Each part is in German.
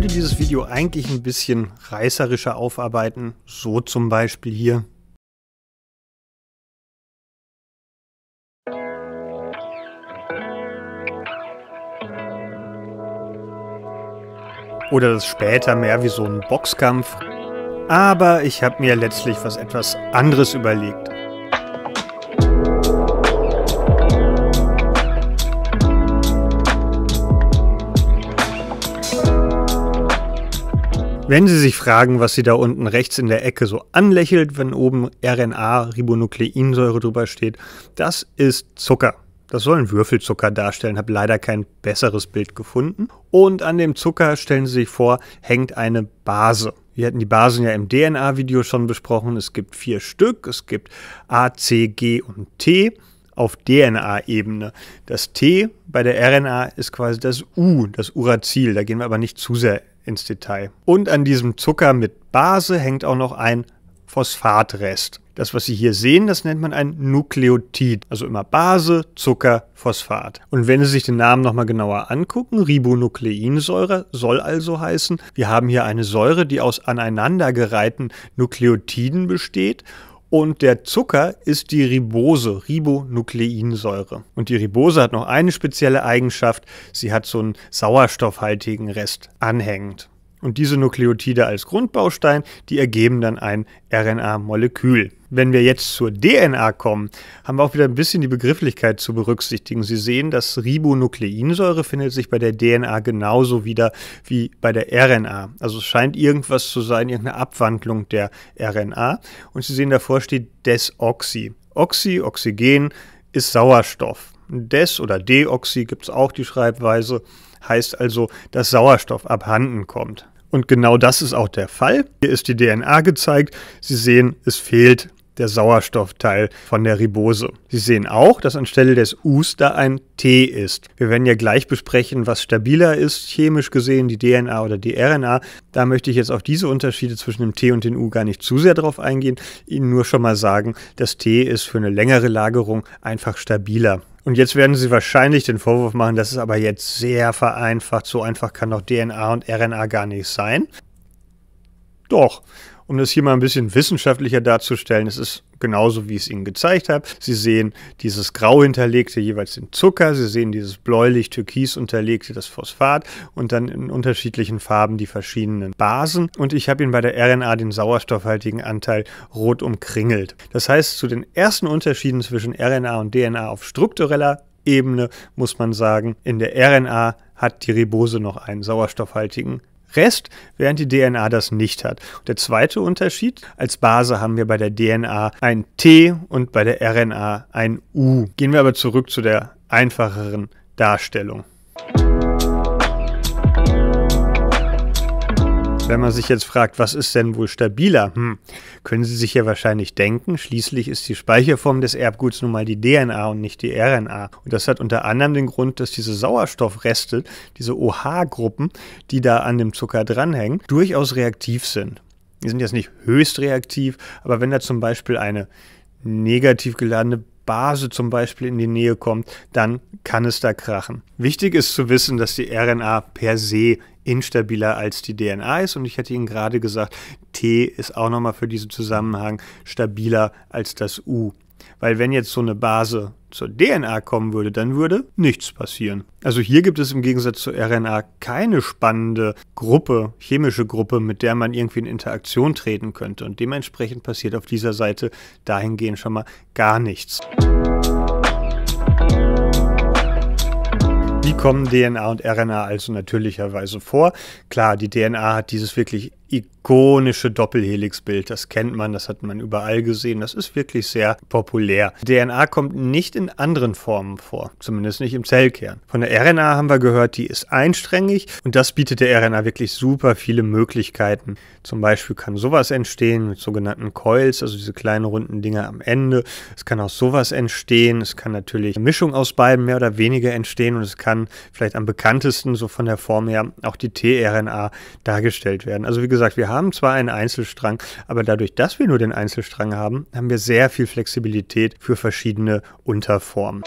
wollte dieses Video eigentlich ein bisschen reißerischer aufarbeiten, so zum Beispiel hier. Oder das später mehr wie so ein Boxkampf. Aber ich habe mir letztlich was etwas anderes überlegt. Wenn Sie sich fragen, was Sie da unten rechts in der Ecke so anlächelt, wenn oben RNA, Ribonukleinsäure drüber steht, das ist Zucker. Das soll ein Würfelzucker darstellen, habe leider kein besseres Bild gefunden. Und an dem Zucker, stellen Sie sich vor, hängt eine Base. Wir hatten die Basen ja im DNA-Video schon besprochen. Es gibt vier Stück. Es gibt A, C, G und T auf DNA-Ebene. Das T bei der RNA ist quasi das U, das Uracil. Da gehen wir aber nicht zu sehr ins Detail. Und an diesem Zucker mit Base hängt auch noch ein Phosphatrest. Das, was Sie hier sehen, das nennt man ein Nukleotid, also immer Base, Zucker, Phosphat. Und wenn Sie sich den Namen nochmal genauer angucken, Ribonukleinsäure soll also heißen, wir haben hier eine Säure, die aus aneinandergereihten Nukleotiden besteht und der Zucker ist die Ribose, Ribonukleinsäure. Und die Ribose hat noch eine spezielle Eigenschaft, sie hat so einen sauerstoffhaltigen Rest anhängend. Und diese Nukleotide als Grundbaustein, die ergeben dann ein RNA-Molekül. Wenn wir jetzt zur DNA kommen, haben wir auch wieder ein bisschen die Begrifflichkeit zu berücksichtigen. Sie sehen, dass Ribonukleinsäure findet sich bei der DNA genauso wieder wie bei der RNA. Also es scheint irgendwas zu sein, irgendeine Abwandlung der RNA. Und Sie sehen, davor steht Desoxy. Oxy, Oxygen, ist Sauerstoff. Des oder Deoxy gibt es auch die Schreibweise heißt also, dass Sauerstoff abhanden kommt. Und genau das ist auch der Fall. Hier ist die DNA gezeigt. Sie sehen, es fehlt der Sauerstoffteil von der Ribose. Sie sehen auch, dass anstelle des Us da ein T ist. Wir werden ja gleich besprechen, was stabiler ist, chemisch gesehen, die DNA oder die RNA. Da möchte ich jetzt auf diese Unterschiede zwischen dem T und dem U gar nicht zu sehr drauf eingehen, Ihnen nur schon mal sagen, das T ist für eine längere Lagerung einfach stabiler und jetzt werden Sie wahrscheinlich den Vorwurf machen, das ist aber jetzt sehr vereinfacht. So einfach kann doch DNA und RNA gar nicht sein. Doch um das hier mal ein bisschen wissenschaftlicher darzustellen, es ist genauso, wie ich es Ihnen gezeigt habe. Sie sehen dieses grau hinterlegte jeweils den Zucker, Sie sehen dieses bläulich-türkis unterlegte das Phosphat und dann in unterschiedlichen Farben die verschiedenen Basen. Und ich habe Ihnen bei der RNA den sauerstoffhaltigen Anteil rot umkringelt. Das heißt, zu den ersten Unterschieden zwischen RNA und DNA auf struktureller Ebene muss man sagen, in der RNA hat die Ribose noch einen sauerstoffhaltigen Rest, während die DNA das nicht hat. der zweite Unterschied, als Base haben wir bei der DNA ein T und bei der RNA ein U. Gehen wir aber zurück zu der einfacheren Darstellung. Wenn man sich jetzt fragt, was ist denn wohl stabiler, hm, können Sie sich ja wahrscheinlich denken. Schließlich ist die Speicherform des Erbguts nun mal die DNA und nicht die RNA. Und das hat unter anderem den Grund, dass diese Sauerstoffreste, diese OH-Gruppen, die da an dem Zucker dranhängen, durchaus reaktiv sind. Die sind jetzt nicht höchst reaktiv, aber wenn da zum Beispiel eine negativ geladene Base zum Beispiel in die Nähe kommt, dann kann es da krachen. Wichtig ist zu wissen, dass die RNA per se instabiler als die DNA ist. Und ich hatte Ihnen gerade gesagt, T ist auch nochmal für diesen Zusammenhang stabiler als das U. Weil wenn jetzt so eine Base zur DNA kommen würde, dann würde nichts passieren. Also hier gibt es im Gegensatz zur RNA keine spannende Gruppe, chemische Gruppe, mit der man irgendwie in Interaktion treten könnte. Und dementsprechend passiert auf dieser Seite dahingehend schon mal gar nichts. Wie kommen DNA und RNA also natürlicherweise vor? Klar, die DNA hat dieses wirklich ikonische Doppelhelix-Bild. Das kennt man, das hat man überall gesehen. Das ist wirklich sehr populär. DNA kommt nicht in anderen Formen vor, zumindest nicht im Zellkern. Von der RNA haben wir gehört, die ist einsträngig und das bietet der RNA wirklich super viele Möglichkeiten. Zum Beispiel kann sowas entstehen mit sogenannten Coils, also diese kleinen runden Dinger am Ende. Es kann auch sowas entstehen. Es kann natürlich eine Mischung aus beiden mehr oder weniger entstehen und es kann vielleicht am bekanntesten so von der Form her auch die tRNA dargestellt werden. Also wie gesagt, gesagt, wir haben zwar einen Einzelstrang, aber dadurch, dass wir nur den Einzelstrang haben, haben wir sehr viel Flexibilität für verschiedene Unterformen.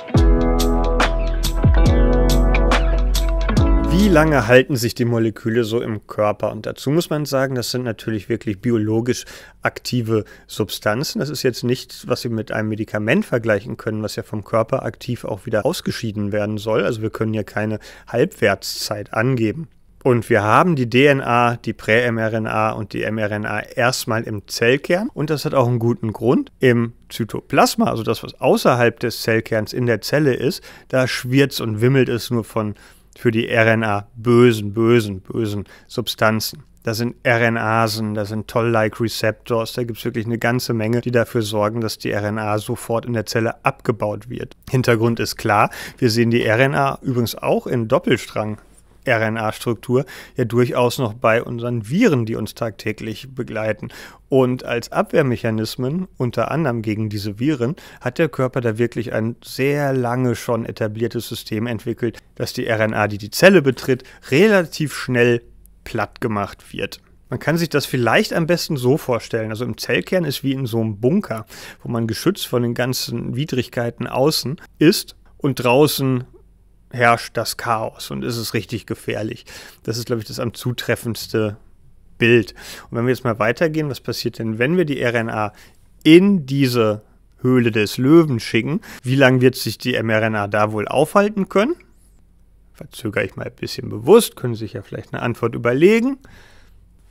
Wie lange halten sich die Moleküle so im Körper? Und dazu muss man sagen, das sind natürlich wirklich biologisch aktive Substanzen. Das ist jetzt nichts, was Sie mit einem Medikament vergleichen können, was ja vom Körper aktiv auch wieder ausgeschieden werden soll. Also wir können hier keine Halbwertszeit angeben. Und wir haben die DNA, die Prä-mRNA und die mRNA erstmal im Zellkern. Und das hat auch einen guten Grund. Im Zytoplasma, also das, was außerhalb des Zellkerns in der Zelle ist, da schwirrt und wimmelt es nur von für die RNA bösen, bösen, bösen Substanzen. Da sind RNAsen, da sind Toll-like Receptors, da gibt es wirklich eine ganze Menge, die dafür sorgen, dass die RNA sofort in der Zelle abgebaut wird. Hintergrund ist klar, wir sehen die RNA übrigens auch in Doppelstrang RNA-Struktur ja durchaus noch bei unseren Viren, die uns tagtäglich begleiten. Und als Abwehrmechanismen, unter anderem gegen diese Viren, hat der Körper da wirklich ein sehr lange schon etabliertes System entwickelt, dass die RNA, die die Zelle betritt, relativ schnell platt gemacht wird. Man kann sich das vielleicht am besten so vorstellen. Also im Zellkern ist wie in so einem Bunker, wo man geschützt von den ganzen Widrigkeiten außen ist und draußen herrscht das Chaos und ist es richtig gefährlich. Das ist, glaube ich, das am zutreffendste Bild. Und wenn wir jetzt mal weitergehen, was passiert denn, wenn wir die RNA in diese Höhle des Löwen schicken? Wie lange wird sich die mRNA da wohl aufhalten können? Verzögere ich mal ein bisschen bewusst, können Sie sich ja vielleicht eine Antwort überlegen.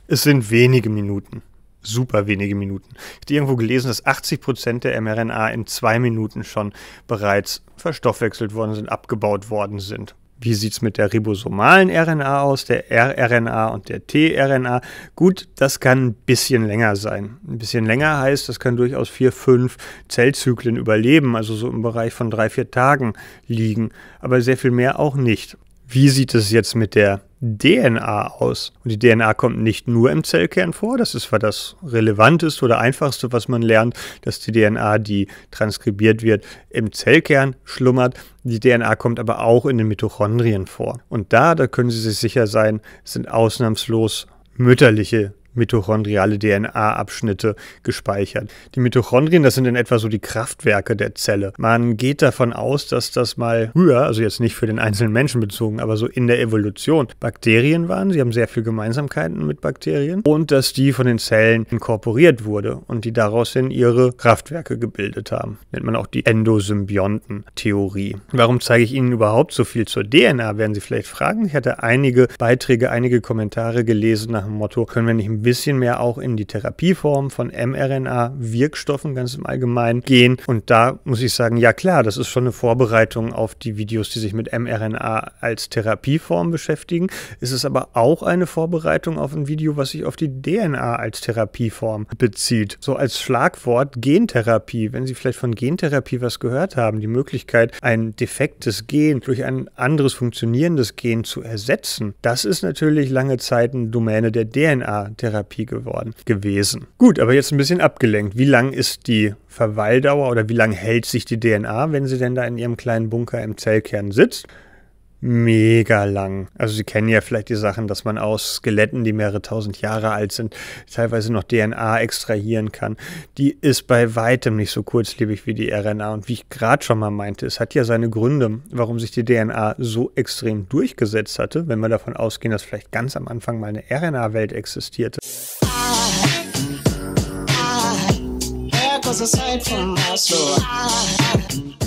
Es sind wenige Minuten super wenige Minuten. Ich habe irgendwo gelesen, dass 80 Prozent der mRNA in zwei Minuten schon bereits verstoffwechselt worden sind, abgebaut worden sind. Wie sieht es mit der ribosomalen RNA aus, der rRNA und der tRNA? Gut, das kann ein bisschen länger sein. Ein bisschen länger heißt, das kann durchaus vier, fünf Zellzyklen überleben, also so im Bereich von drei, vier Tagen liegen, aber sehr viel mehr auch nicht. Wie sieht es jetzt mit der DNA aus. Und die DNA kommt nicht nur im Zellkern vor, das ist zwar das Relevanteste oder Einfachste, was man lernt, dass die DNA, die transkribiert wird, im Zellkern schlummert. Die DNA kommt aber auch in den Mitochondrien vor. Und da, da können Sie sich sicher sein, sind ausnahmslos mütterliche mitochondriale DNA-Abschnitte gespeichert. Die Mitochondrien, das sind in etwa so die Kraftwerke der Zelle. Man geht davon aus, dass das mal früher, also jetzt nicht für den einzelnen Menschen bezogen, aber so in der Evolution Bakterien waren. Sie haben sehr viele Gemeinsamkeiten mit Bakterien und dass die von den Zellen inkorporiert wurde und die daraus dann ihre Kraftwerke gebildet haben. Nennt man auch die Endosymbionten-Theorie. Warum zeige ich Ihnen überhaupt so viel zur DNA, werden Sie vielleicht fragen. Ich hatte einige Beiträge, einige Kommentare gelesen nach dem Motto, können wir nicht ein bisschen mehr auch in die Therapieform von mRNA-Wirkstoffen ganz im Allgemeinen gehen. Und da muss ich sagen, ja klar, das ist schon eine Vorbereitung auf die Videos, die sich mit mRNA als Therapieform beschäftigen. Es ist aber auch eine Vorbereitung auf ein Video, was sich auf die DNA als Therapieform bezieht. So als Schlagwort Gentherapie. Wenn Sie vielleicht von Gentherapie was gehört haben, die Möglichkeit, ein defektes Gen durch ein anderes funktionierendes Gen zu ersetzen, das ist natürlich lange Zeit eine Domäne der DNA-Therapie. Therapie geworden gewesen. Gut, aber jetzt ein bisschen abgelenkt. Wie lang ist die Verweildauer oder wie lang hält sich die DNA, wenn sie denn da in ihrem kleinen Bunker im Zellkern sitzt? mega lang. Also Sie kennen ja vielleicht die Sachen, dass man aus Skeletten, die mehrere tausend Jahre alt sind, teilweise noch DNA extrahieren kann. Die ist bei weitem nicht so kurzlebig wie die RNA. Und wie ich gerade schon mal meinte, es hat ja seine Gründe, warum sich die DNA so extrem durchgesetzt hatte, wenn wir davon ausgehen, dass vielleicht ganz am Anfang mal eine RNA-Welt existierte. I, I,